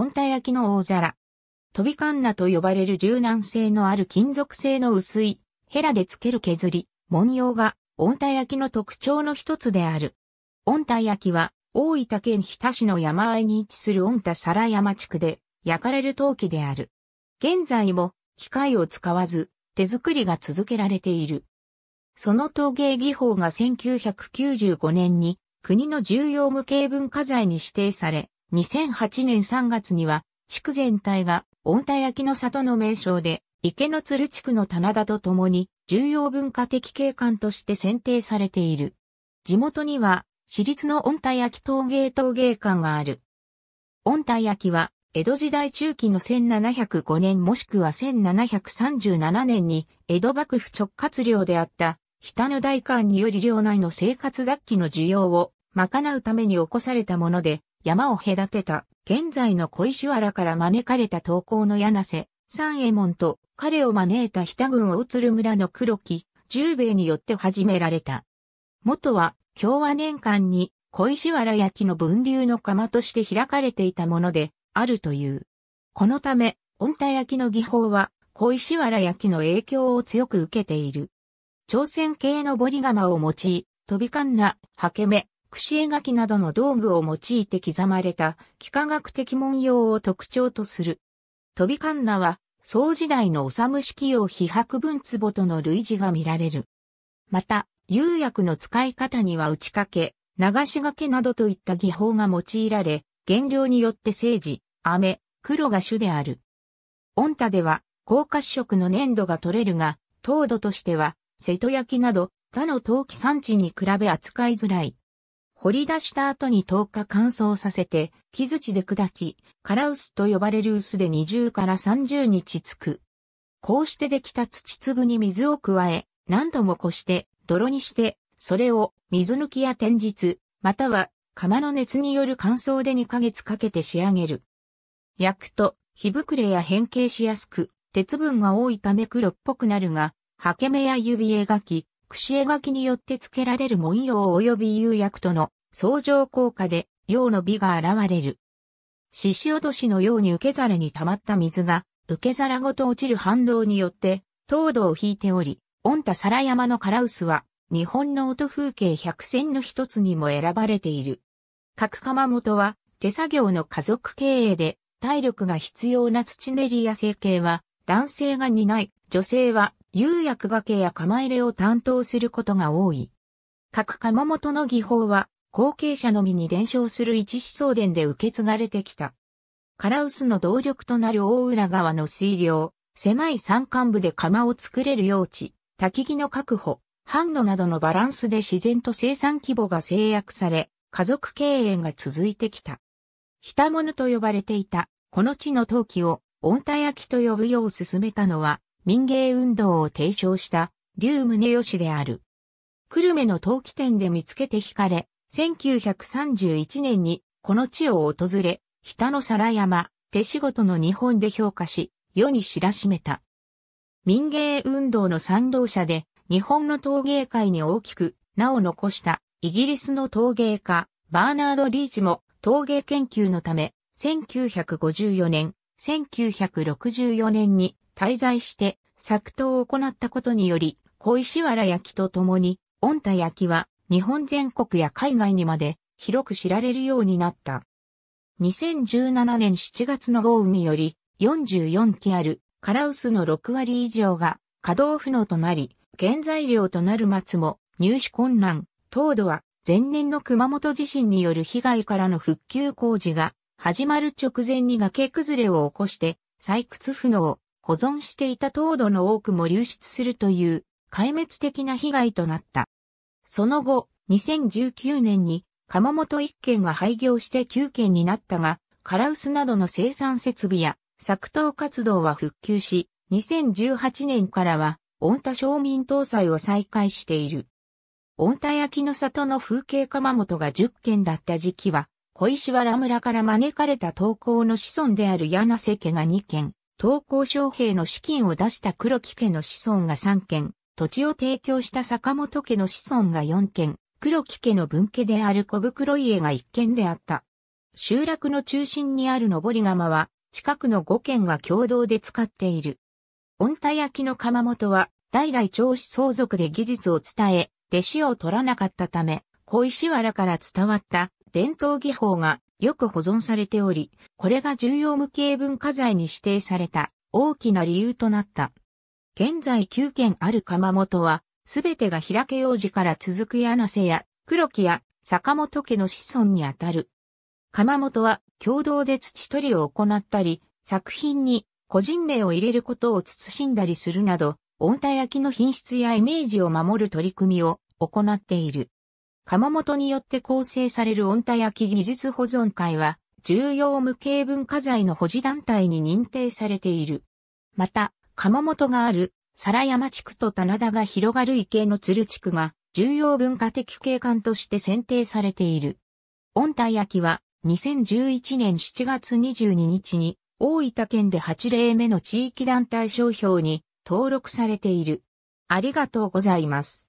温帯焼きの大皿。飛びカンナと呼ばれる柔軟性のある金属製の薄い、ヘラでつける削り、文様が温帯焼きの特徴の一つである。温帯焼きは、大分県日田市の山あいに位置する温田皿山地区で焼かれる陶器である。現在も機械を使わず手作りが続けられている。その陶芸技法が1995年に国の重要無形文化財に指定され、2008年3月には、地区全体が、御田焼の里の名称で、池の鶴地区の棚田とともに、重要文化的景観として選定されている。地元には、私立の御田焼陶芸陶芸館がある。御田焼は、江戸時代中期の1705年もしくは1737年に、江戸幕府直轄領であった、北の大館により領内の生活雑記の需要を賄うために起こされたもので、山を隔てた、現在の小石原から招かれた投稿の柳瀬、三右衛門と彼を招いた北軍を移る村の黒木、十兵衛によって始められた。元は、共和年間に小石原焼の分流の釜として開かれていたもので、あるという。このため、温太焼の技法は、小石原焼の影響を強く受けている。朝鮮系のボリ釜を用い、飛びかんな、はけ目、串絵描きなどの道具を用いて刻まれた幾何学的文様を特徴とする。飛びカンナは、宋時代のむ式用非白文壺との類似が見られる。また、釉薬の使い方には打ち掛け、流し掛けなどといった技法が用いられ、原料によって生地、飴、黒が主である。ン太では、高褐色の粘土が取れるが、糖度としては、瀬戸焼など他の陶器産地に比べ扱いづらい。掘り出した後に10日乾燥させて、木槌で砕き、ラウスと呼ばれる薄で20から30日つく。こうしてできた土粒に水を加え、何度もこして、泥にして、それを水抜きや天日、または釜の熱による乾燥で2ヶ月かけて仕上げる。焼くと、火膨れや変形しやすく、鉄分が多いため黒っぽくなるが、はけ目や指描き、串絵書きによって付けられる文様及び釉薬との相乗効果で用の美が現れる。獅子落としのように受け皿に溜まった水が、受け皿ごと落ちる反動によって、糖度を引いており、御田皿山のカラウスは、日本の音風景百選の一つにも選ばれている。各窯元は、手作業の家族経営で、体力が必要な土練りや成形は、男性が担い、女性は釉薬掛けや釜入れを担当することが多い。各窯元の技法は、後継者のみに伝承する一思想伝で受け継がれてきた。カラウスの動力となる大浦川の水量、狭い山間部で釜を作れる用地、焚木の確保、販路などのバランスで自然と生産規模が制約され、家族経営が続いてきた。ひたものと呼ばれていた、この地の陶器を、温太焼きと呼ぶよう進めたのは、民芸運動を提唱した竜宗義である。久留米の陶器店で見つけて惹かれ、1931年にこの地を訪れ、北の皿山、手仕事の日本で評価し、世に知らしめた。民芸運動の賛同者で、日本の陶芸界に大きく名を残したイギリスの陶芸家、バーナード・リーチも陶芸研究のため、1954年、1964年に滞在して作刀を行ったことにより、小石原焼とともに、御太焼は日本全国や海外にまで広く知られるようになった。2017年7月の豪雨により、44基あるカラウスの6割以上が稼働不能となり、原材料となる松も入手困難、糖度は前年の熊本地震による被害からの復旧工事が始まる直前に崖崩れを起こして採掘不能、保存していた糖度の多くも流出するという壊滅的な被害となった。その後、2019年に窯元1軒が廃業して9軒になったが、カラウスなどの生産設備や作闘活動は復旧し、2018年からは、御田商民搭載を再開している。温田焼の里の風景窯元が10軒だった時期は、小石原村から招かれた投稿の子孫である柳瀬家が2軒、東光商兵の資金を出した黒木家の子孫が3件、土地を提供した坂本家の子孫が4件、黒木家の分家である小袋家が1件であった。集落の中心にある上り窯は、近くの5軒が共同で使っている。温田焼の窯元は、代々長子相続で技術を伝え、弟子を取らなかったため、小石原から伝わった伝統技法がよく保存されており、これが重要無形文化財に指定された大きな理由となった。現在9件ある鎌本は、すべてが開け王子から続く柳瀬や黒木や坂本家の子孫にあたる。鎌本は共同で土取りを行ったり、作品に個人名を入れることを慎んだりするなど、温太焼の品質やイメージを守る取り組みを行っている。窯元によって構成される温帯焼き技術保存会は、重要無形文化財の保持団体に認定されている。また、窯元がある、皿山地区と棚田が広がる池の鶴地区が、重要文化的景観として選定されている。温帯焼きは、2011年7月22日に、大分県で8例目の地域団体商標に登録されている。ありがとうございます。